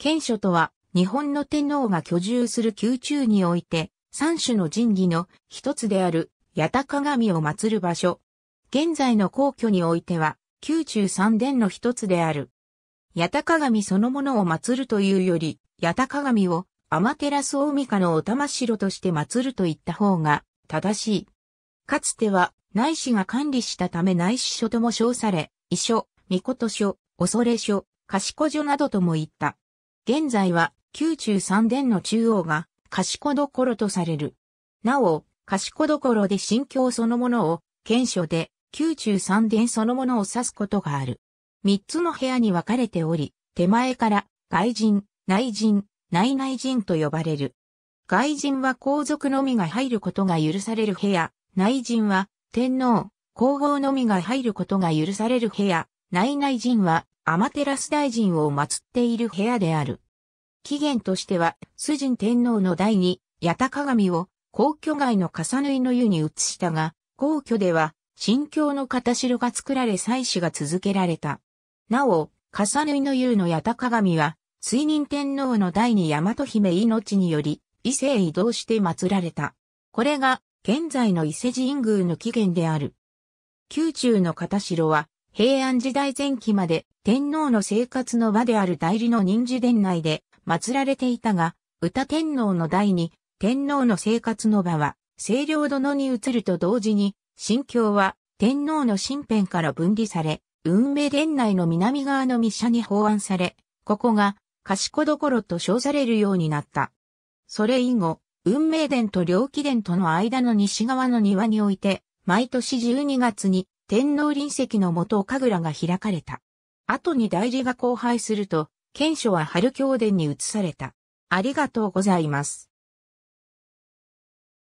県書とは、日本の天皇が居住する宮中において、三種の神器の一つである、八田鏡を祀る場所。現在の皇居においては、宮中三殿の一つである。八田鏡そのものを祀るというより、八田鏡を、天照大神のお玉城として祀ると言った方が、正しい。かつては、内史が管理したため内史書とも称され、遺書、御事書、恐れ書、賢所などとも言った。現在は、宮中三殿の中央が、賢所とされる。なお、賢所で心教そのものを、県所で、宮中三殿そのものを指すことがある。三つの部屋に分かれており、手前から、外人、内人、内内人と呼ばれる。外人は皇族のみが入ることが許される部屋、内人は、天皇、皇后のみが入ることが許される部屋、内内人は、アマテラス大臣を祀っている部屋である。起源としては、崇神天皇の第二、八田鏡を皇居外の重縫いの湯に移したが、皇居では、神教の片城が作られ祭祀が続けられた。なお、重縫いの湯の八田鏡は、水任天皇の第二大和姫命により、伊勢へ移動して祀られた。これが、現在の伊勢神宮の起源である。宮中の片城は、平安時代前期まで天皇の生活の場である代理の人事殿内で祀られていたが、歌天皇の代に天皇の生活の場は清涼殿に移ると同時に、神教は天皇の身辺から分離され、運命殿内の南側の密社に法案され、ここが賢所と称されるようになった。それ以後、運命殿と領機殿との間の西側の庭において、毎年12月に天皇臨席のもと神楽が開かれた。後に大事が荒廃すると、賢書は春教殿に移された。ありがとうございます。